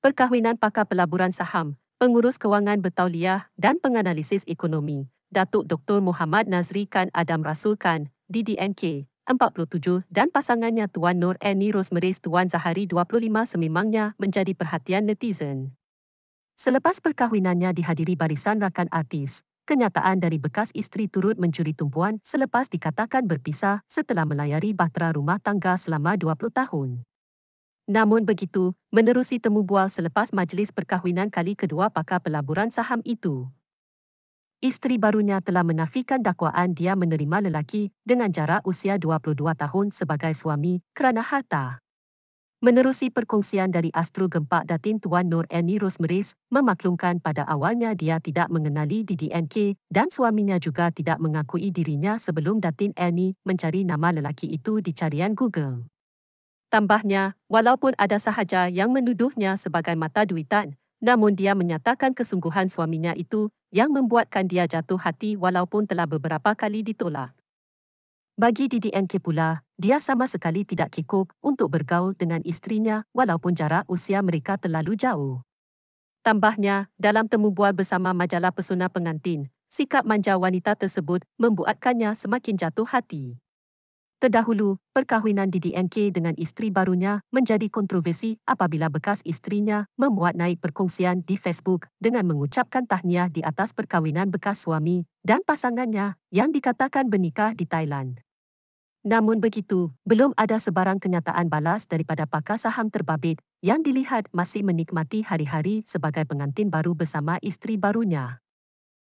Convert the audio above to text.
perkahwinan pakar pelaburan saham, pengurus kewangan Betauliah dan penganalisis ekonomi, Datuk Dr. Muhammad Nazri Khan Adam Rasul Khan, DDNK, 47 dan pasangannya Tuan Nur Eni Rosmeris Tuan Zahari 25 sememangnya menjadi perhatian netizen. Selepas perkahwinannya dihadiri barisan rakan artis, kenyataan dari bekas isteri turut mencuri tumpuan selepas dikatakan berpisah setelah melayari bahtera rumah tangga selama 20 tahun. Namun begitu, menerusi temu bual selepas majlis perkahwinan kali kedua pakar pelaburan saham itu. Isteri barunya telah menafikan dakwaan dia menerima lelaki dengan jarak usia 22 tahun sebagai suami kerana harta. Menerusi perkongsian dari Astro Gempak Datin Tuan Nur Eni Rosmeris, memaklumkan pada awalnya dia tidak mengenali DDNK dan suaminya juga tidak mengakui dirinya sebelum Datin Eni mencari nama lelaki itu di carian Google. Tambahnya, walaupun ada sahaja yang menuduhnya sebagai mata duitan, namun dia menyatakan kesungguhan suaminya itu yang membuatkan dia jatuh hati walaupun telah beberapa kali ditolak. Bagi Didi DDNK pula, dia sama sekali tidak kikuk untuk bergaul dengan istrinya walaupun jarak usia mereka terlalu jauh. Tambahnya, dalam temu temubual bersama majalah Pesona Pengantin, sikap manja wanita tersebut membuatkannya semakin jatuh hati. Terdahulu, perkahwinan DDNK dengan isteri barunya menjadi kontroversi apabila bekas istrinya memuat naik perkongsian di Facebook dengan mengucapkan tahniah di atas perkahwinan bekas suami dan pasangannya yang dikatakan bernikah di Thailand. Namun begitu, belum ada sebarang kenyataan balas daripada pakar saham terbabit yang dilihat masih menikmati hari-hari sebagai pengantin baru bersama istri barunya.